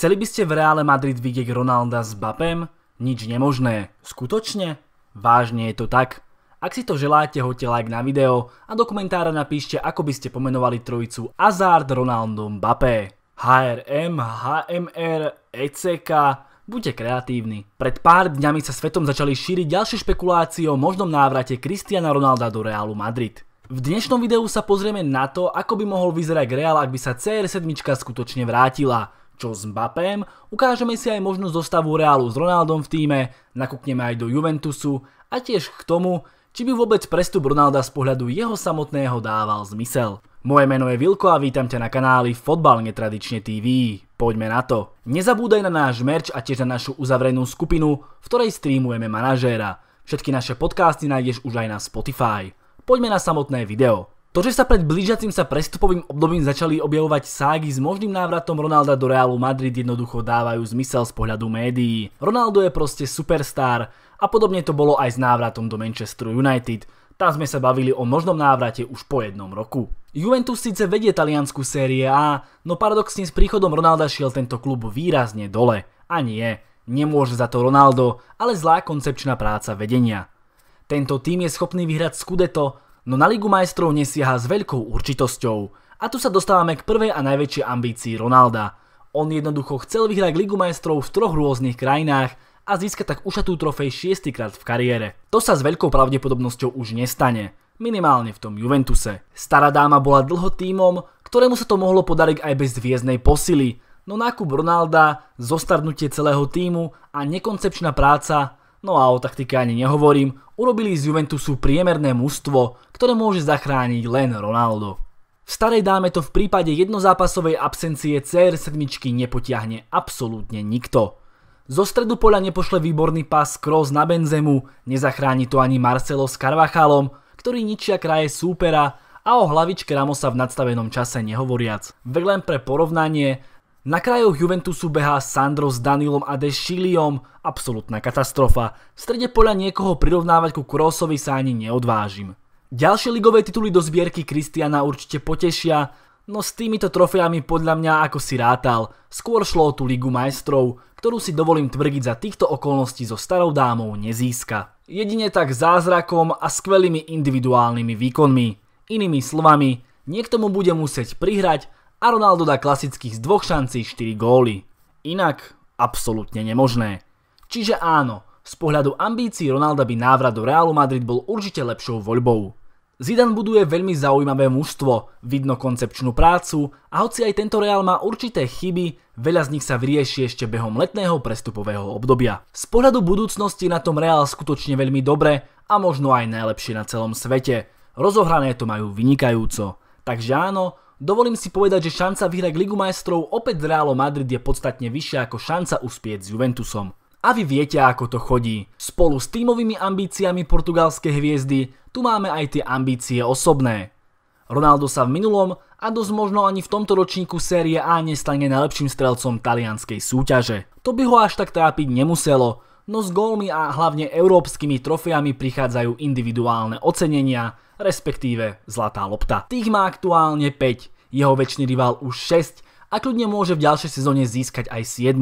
Chceli by ste v Reále Madrid vidieť Ronalda s Bapem? Nič nemožné. Skutočne? Vážne je to tak. Ak si to želáte, hoďte like na video a do komentára napíšte, ako by ste pomenovali trojicu Hazard Ronaldo, Mbappé. HRM, HMR, ECK, buďte kreatívni. Pred pár dňami sa svetom začali šíriť ďalšie špekulácie o možnom návrate Cristiana Ronalda do Reálu Madrid. V dnešnom videu sa pozrieme na to, ako by mohol vyzerať reál ak by sa CR7 skutočne vrátila čo s Mbappém, ukážeme si aj možnosť zostavu Reálu s Ronaldom v týme, nakúkneme aj do Juventusu a tiež k tomu, či by vôbec prestup Ronalda z pohľadu jeho samotného dával zmysel. Moje meno je Vilko a vítam ťa na kanáli Fotbal netradične TV. Poďme na to. Nezabúdaj na náš merch a tiež na našu uzavrenú skupinu, v ktorej streamujeme manažéra. Všetky naše podcasty nájdeš už aj na Spotify. Poďme na samotné video. To, že sa pred blížacím sa prestupovým obdobím začali objavovať ságy s možným návratom Ronalda do Realu Madrid jednoducho dávajú zmysel z pohľadu médií. Ronaldo je proste superstar a podobne to bolo aj s návratom do Manchester United. Tam sme sa bavili o možnom návrate už po jednom roku. Juventus síce vedie taliansku série A, no paradoxne s príchodom Ronalda šiel tento klub výrazne dole. A nie, nemôže za to Ronaldo, ale zlá koncepčná práca vedenia. Tento tým je schopný vyhrať Scudetto, no na Ligu majstrov nesiaha s veľkou určitosťou. A tu sa dostávame k prvej a najväčšej ambícii Ronalda. On jednoducho chcel vyhrať Ligu majstrov v troch rôznych krajinách a získať tak ušatú trofej šiestýkrát v kariére. To sa s veľkou pravdepodobnosťou už nestane, minimálne v tom Juventuse. Stará dáma bola dlho tímom, ktorému sa to mohlo podariť aj bez viezdnej posily, no nákup Ronalda, zostarnutie celého týmu a nekoncepčná práca no a o taktike ani nehovorím, urobili z Juventusu priemerné mužstvo, ktoré môže zachrániť len Ronaldo. V starej dáme to v prípade jednozápasovej absencie CR7 nepotiahne absolútne nikto. Zo stredu poľa nepošle výborný pás Kroos na Benzemu, nezachráni to ani Marcelo s Carvachalom, ktorý ničia kraje súpera a o hlavičke Ramosa v nadstavenom čase nehovoriac. Veľ len pre porovnanie, na krajoch Juventusu behá Sandro s Danilom a De Chiliom, katastrofa. V strede poľa niekoho prirovnávať ku Krosovi sa ani neodvážim. Ďalšie ligové tituly do zbierky Kristiana určite potešia, no s týmito trofejami podľa mňa ako si rátal, skôr šlo o tú Ligu majstrov, ktorú si dovolím tvrdiť za týchto okolností so starou dámou nezíska. Jedine tak zázrakom a skvelými individuálnymi výkonmi. Inými slovami, niekto mu bude musieť prihrať a Ronaldo dá klasických z dvoch šancí 4 góly. Inak absolútne nemožné. Čiže áno, z pohľadu ambícií Ronalda by návrat do Realu Madrid bol určite lepšou voľbou. Zidane buduje veľmi zaujímavé mužstvo, vidno koncepčnú prácu a hoci aj tento Real má určité chyby, veľa z nich sa vyrieši ešte behom letného prestupového obdobia. Z pohľadu budúcnosti na tom Real skutočne veľmi dobre a možno aj najlepšie na celom svete. Rozohrané to majú vynikajúco. Takže áno, Dovolím si povedať, že šanca vyhrať Ligu majstrov opäť z Realo Madrid je podstatne vyššia ako šanca uspieť s Juventusom. A vy viete, ako to chodí. Spolu s tímovými ambíciami portugalskej hviezdy tu máme aj tie ambície osobné. Ronaldo sa v minulom a dosť možno ani v tomto ročníku série A nestane najlepším strelcom talianskej súťaže. To by ho až tak trápiť nemuselo, no s gólmi a hlavne európskymi trofiami prichádzajú individuálne ocenenia, respektíve zlatá lopta. Tých má aktuálne 5, jeho väčší rival už 6 a kľudne môže v ďalšej sezóne získať aj 7.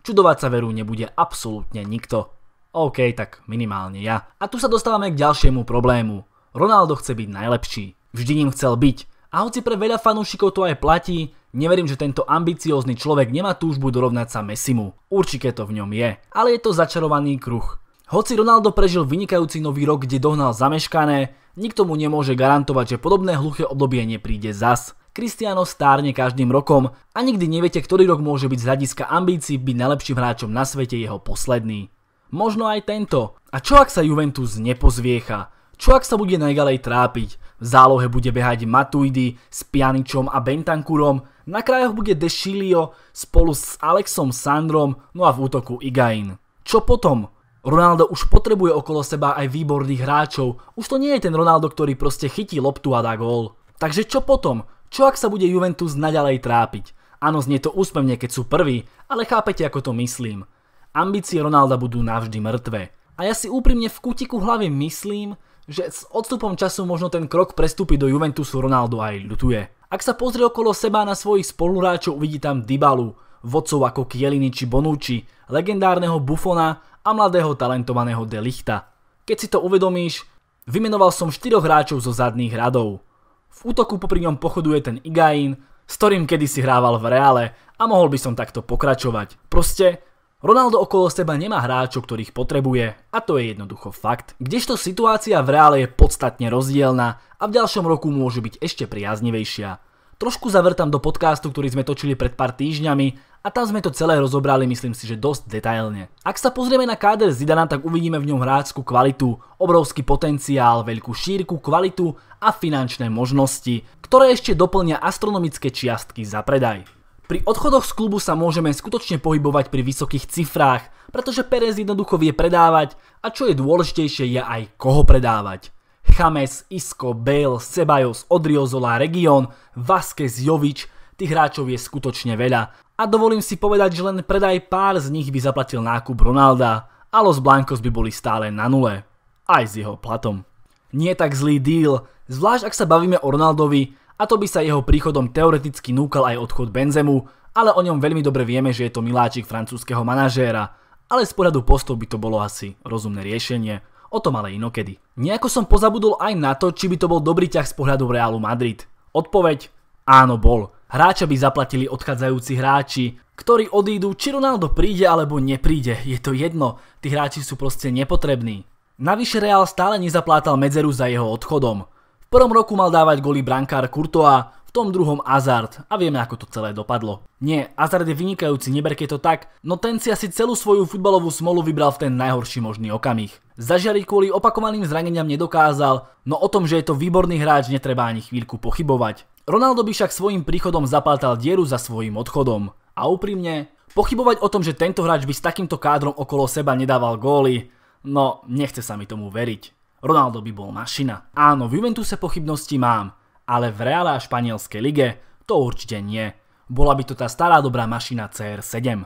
Čudovať sa veru nebude absolútne nikto. OK, tak minimálne ja. A tu sa dostávame k ďalšiemu problému. Ronaldo chce byť najlepší. Vždy ním chcel byť. A hoci pre veľa fanúšikov to aj platí, neverím, že tento ambiciózny človek nemá túžbu dorovnať sa Messimu. Určite to v ňom je, ale je to začarovaný kruh. Hoci Ronaldo prežil vynikajúci nový rok, kde dohnal zameškané, nikto mu nemôže garantovať, že podobné hluché obdobie nepríde zas. Cristiano stárne každým rokom a nikdy neviete, ktorý rok môže byť z hľadiska ambícií byť najlepším hráčom na svete jeho posledný. Možno aj tento. A čo ak sa Juventus nepozviecha? Čo ak sa bude najgalej trápiť? V zálohe bude behať Matuidi s Pianičom a Bentancurom, na krajoch bude Dešilio spolu s Alexom Sandrom, no a v útoku Igain. Čo potom? Ronaldo už potrebuje okolo seba aj výborných hráčov, už to nie je ten Ronaldo, ktorý proste chytí loptu a dá gól. Takže čo potom? Čo ak sa bude Juventus naďalej trápiť? Áno, znie to úsmevne, keď sú prví, ale chápete, ako to myslím. Ambície Ronalda budú navždy mŕtve. A ja si úprimne v kútiku hlavy myslím, že s odstupom času možno ten krok prestúpi do Juventusu Ronaldo aj ľutuje. Ak sa pozrie okolo seba na svojich spoluhráčov, uvidí tam Dybalu, vodcov ako Kielini či Bonucci, legendárneho Buffona a mladého talentovaného Lichta. Keď si to uvedomíš, vymenoval som štyroch hráčov zo zadných radov. V útoku popri ňom pochoduje ten Igain, s ktorým kedysi hrával v Reále a mohol by som takto pokračovať. Proste Ronaldo okolo seba nemá hráčov, ktorých potrebuje a to je jednoducho fakt. Kdežto situácia v reále je podstatne rozdielna a v ďalšom roku môže byť ešte priaznivejšia. Trošku zavrtam do podcastu, ktorý sme točili pred pár týždňami a tam sme to celé rozobrali myslím si, že dosť detailne. Ak sa pozrieme na káder Zidana, tak uvidíme v ňom hráčskú kvalitu, obrovský potenciál, veľkú šírku, kvalitu a finančné možnosti, ktoré ešte doplnia astronomické čiastky za predaj. Pri odchodoch z klubu sa môžeme skutočne pohybovať pri vysokých cifrách, pretože Perez jednoducho vie predávať a čo je dôležitejšie je aj koho predávať. Chames, Isco, Bale, Sebajos, Odriozola, Region, Vasquez, Jovič, tých hráčov je skutočne veľa. A dovolím si povedať, že len predaj pár z nich by zaplatil nákup Ronalda a Los Blancos by boli stále na nule. Aj s jeho platom. Nie tak zlý deal, zvlášť ak sa bavíme o Ronaldovi, a to by sa jeho príchodom teoreticky núkal aj odchod Benzemu, ale o ňom veľmi dobre vieme, že je to miláčik francúzského manažéra, ale z poradu postov by to bolo asi rozumné riešenie, o tom ale inokedy. Nejako som pozabudol aj na to, či by to bol dobrý ťah z pohľadu Realu Madrid. Odpoveď? Áno bol. Hráča by zaplatili odchádzajúci hráči, ktorí odídu, či Ronaldo príde alebo nepríde, je to jedno, tí hráči sú proste nepotrební. Navyše Real stále nezaplátal medzeru za jeho odchodom prvom roku mal dávať goly brankár Courtois, v tom druhom Hazard a vieme ako to celé dopadlo. Nie, Hazard je vynikajúci, neberke to tak, no ten si asi celú svoju futbalovú smolu vybral v ten najhorší možný okamih. Zažiariť kvôli opakovaným zraneniam nedokázal, no o tom, že je to výborný hráč, netreba ani chvíľku pochybovať. Ronaldo by však svojim príchodom zapátal dieru za svojim odchodom. A úprimne, pochybovať o tom, že tento hráč by s takýmto kádrom okolo seba nedával góly, no nechce sa mi tomu veriť. Ronaldo by bol mašina. Áno, v Juventuse pochybnosti mám, ale v Reále a Španielskej lige to určite nie. Bola by to tá stará dobrá mašina CR7.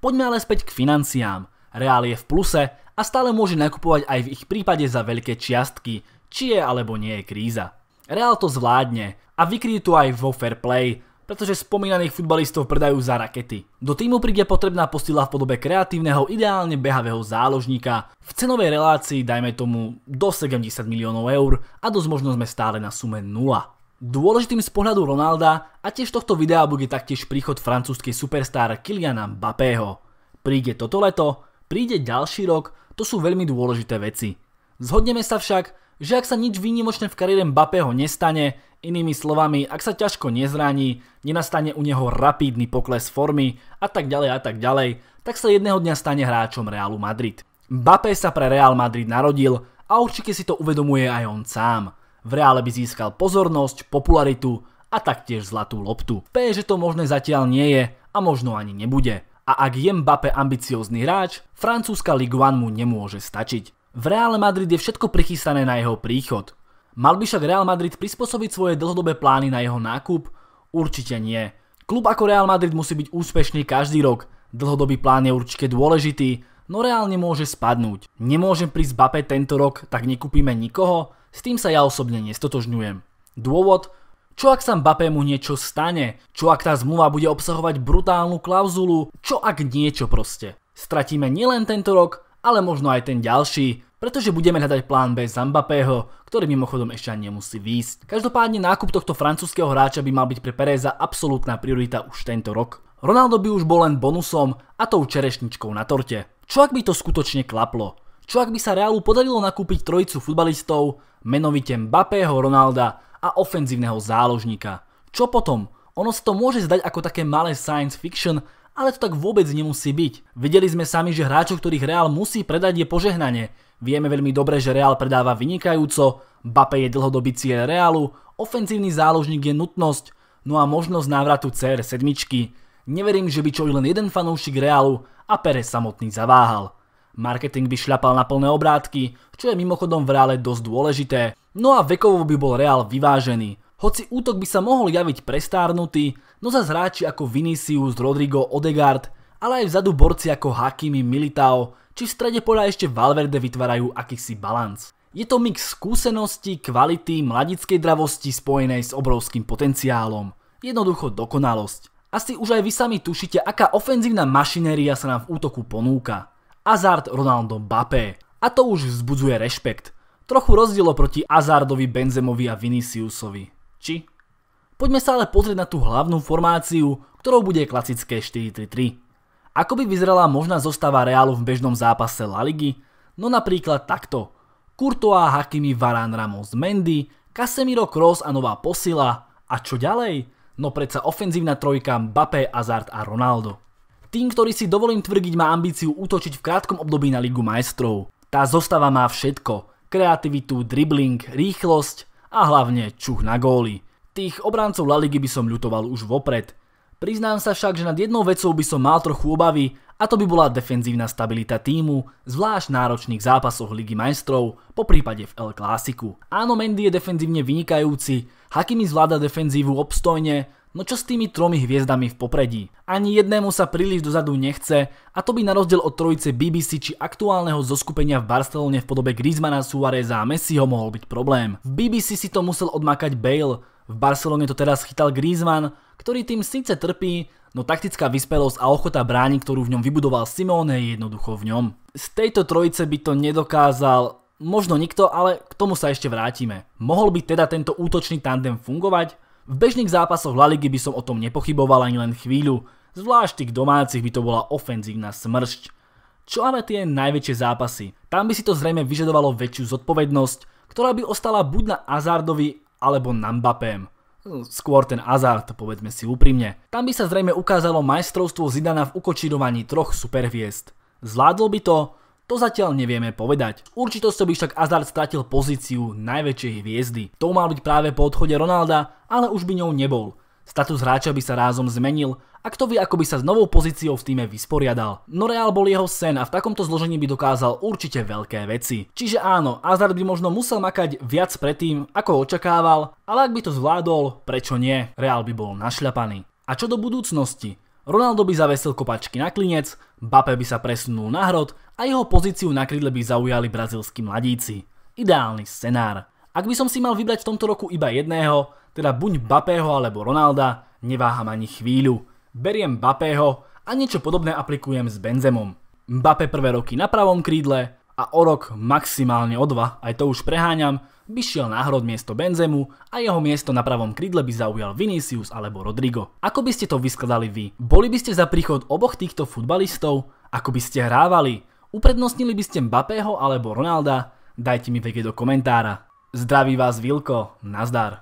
Poďme ale späť k financiám. Reál je v pluse a stále môže nakupovať aj v ich prípade za veľké čiastky, či je alebo nie je kríza. Reál to zvládne a vykryjú to aj vo fair play pretože spomínaných futbalistov predajú za rakety. Do týmu príde potrebná postila v podobe kreatívneho, ideálne behavého záložníka. V cenovej relácii dajme tomu do 70 miliónov eur a dosť možno sme stále na sume 0. Dôležitým z pohľadu Ronalda a tiež tohto videa bude taktiež príchod francúzskej superstar Kyliana Mbappého. Príde toto leto, príde ďalší rok, to sú veľmi dôležité veci. Zhodneme sa však, že ak sa nič výnimočné v kariére Mbappého nestane, inými slovami, ak sa ťažko nezraní, nenastane u neho rapídny pokles formy a tak ďalej a tak ďalej, tak sa jedného dňa stane hráčom Realu Madrid. Mbappé sa pre Real Madrid narodil a určite si to uvedomuje aj on sám. V Reále by získal pozornosť, popularitu a taktiež zlatú loptu. P, že to možné zatiaľ nie je a možno ani nebude. A ak je Mbappé ambiciózny hráč, francúzska Ligue 1 mu nemôže stačiť. V Reále Madrid je všetko prichystané na jeho príchod. Mal by však Real Madrid prispôsobiť svoje dlhodobé plány na jeho nákup? Určite nie. Klub ako Real Madrid musí byť úspešný každý rok. Dlhodobý plán je určite dôležitý, no reálne môže spadnúť. Nemôžem prísť Bape tento rok, tak nekúpime nikoho? S tým sa ja osobne nestotožňujem. Dôvod? Čo ak sa Mbappé mu niečo stane? Čo ak tá zmluva bude obsahovať brutálnu klauzulu? Čo ak niečo proste? Stratíme nielen tento rok, ale možno aj ten ďalší, pretože budeme hľadať plán B za Mbappého, ktorý mimochodom ešte ani nemusí výjsť. Každopádne nákup tohto francúzského hráča by mal byť pre Pereza absolútna priorita už tento rok. Ronaldo by už bol len bonusom a tou čerešničkou na torte. Čo ak by to skutočne klaplo? Čo ak by sa Reálu podarilo nakúpiť trojicu futbalistov, menovite Mbappého, Ronalda a ofenzívneho záložníka? Čo potom? Ono sa to môže zdať ako také malé science fiction, ale to tak vôbec nemusí byť. Videli sme sami, že hráčov, ktorých Real musí predať je požehnanie. Vieme veľmi dobre, že Real predáva vynikajúco, Bape je dlhodobý cieľ Realu, ofenzívny záložník je nutnosť, no a možnosť návratu CR7. Neverím, že by čo len jeden fanúšik Realu a Pere samotný zaváhal. Marketing by šľapal na plné obrátky, čo je mimochodom v Reále dosť dôležité, no a vekovo by bol Reál vyvážený. Hoci útok by sa mohol javiť prestárnutý, no za hráči ako Vinicius, Rodrigo, Odegaard, ale aj vzadu borci ako Hakimi, Militao, či v strede poľa ešte Valverde vytvárajú akýsi balans. Je to mix skúseností, kvality, mladickej dravosti spojenej s obrovským potenciálom. Jednoducho dokonalosť. Asi už aj vy sami tušite, aká ofenzívna mašinéria sa nám v útoku ponúka. Hazard, Ronaldo, Bappé. A to už vzbudzuje rešpekt. Trochu rozdielo proti Hazardovi, Benzemovi a Viniciusovi. Či? Poďme sa ale pozrieť na tú hlavnú formáciu, ktorou bude klasické 4-3-3. Ako by vyzerala možná zostava Realu v bežnom zápase La Ligy? No napríklad takto. Courtois, Hakimi, Varane, Ramos, Mendy, Casemiro, Kroos a nová posila. A čo ďalej? No predsa ofenzívna trojka Mbappé, Hazard a Ronaldo. Tým, ktorý si dovolím tvrdiť má ambíciu útočiť v krátkom období na Ligu majstrov. Tá zostava má všetko. Kreativitu, dribbling, rýchlosť, a hlavne čuch na góly. Tých obrancov La Ligy by som ľutoval už vopred. Priznám sa však, že nad jednou vecou by som mal trochu obavy a to by bola defenzívna stabilita týmu, zvlášť v náročných zápasoch Ligy majstrov, po prípade v El Clásiku. Áno, Mendy je defenzívne vynikajúci, Hakimi zvláda defenzívu obstojne, No čo s tými tromi hviezdami v popredí? Ani jednému sa príliš dozadu nechce a to by na rozdiel od trojice BBC či aktuálneho zoskupenia v Barcelone v podobe Griezmana, Suareza a Messiho mohol byť problém. V BBC si to musel odmakať Bale, v Barcelone to teraz chytal Griezmann, ktorý tým síce trpí, no taktická vyspelosť a ochota bráni, ktorú v ňom vybudoval Simone je jednoducho v ňom. Z tejto trojice by to nedokázal možno nikto, ale k tomu sa ešte vrátime. Mohol by teda tento útočný tandem fungovať? V bežných zápasoch La Ligy by som o tom nepochyboval ani len chvíľu, zvlášť tých domácich by to bola ofenzívna smršť. Čo ale tie najväčšie zápasy? Tam by si to zrejme vyžadovalo väčšiu zodpovednosť, ktorá by ostala buď na Azardovi alebo na Mbappém. Skôr ten Azard, povedzme si úprimne. Tam by sa zrejme ukázalo majstrovstvo Zidana v ukočírovaní troch superhviezd. Zvládol by to, to zatiaľ nevieme povedať. Určitosťou by však Hazard stratil pozíciu najväčšej hviezdy. To mal byť práve po odchode Ronalda, ale už by ňou nebol. Status hráča by sa rázom zmenil a kto vie, ako by sa s novou pozíciou v týme vysporiadal. No Real bol jeho sen a v takomto zložení by dokázal určite veľké veci. Čiže áno, Hazard by možno musel makať viac predtým, ako očakával, ale ak by to zvládol, prečo nie? Real by bol našľapaný. A čo do budúcnosti? Ronaldo by zavesil kopačky na klinec, Bape by sa presunul na hrod a jeho pozíciu na krídle by zaujali brazilskí mladíci. Ideálny scenár. Ak by som si mal vybrať v tomto roku iba jedného, teda buď Bapého alebo Ronalda, neváham ani chvíľu. Beriem Bapého a niečo podobné aplikujem s Benzemom. Mbappé prvé roky na pravom krídle a o rok maximálne o dva, aj to už preháňam, by šiel na hrod miesto Benzemu a jeho miesto na pravom krídle by zaujal Vinicius alebo Rodrigo. Ako by ste to vyskladali vy? Boli by ste za príchod oboch týchto futbalistov? Ako by ste hrávali? Uprednostnili by ste Mbappého alebo Ronalda? Dajte mi vedieť do komentára. Zdraví vás Vilko, nazdar.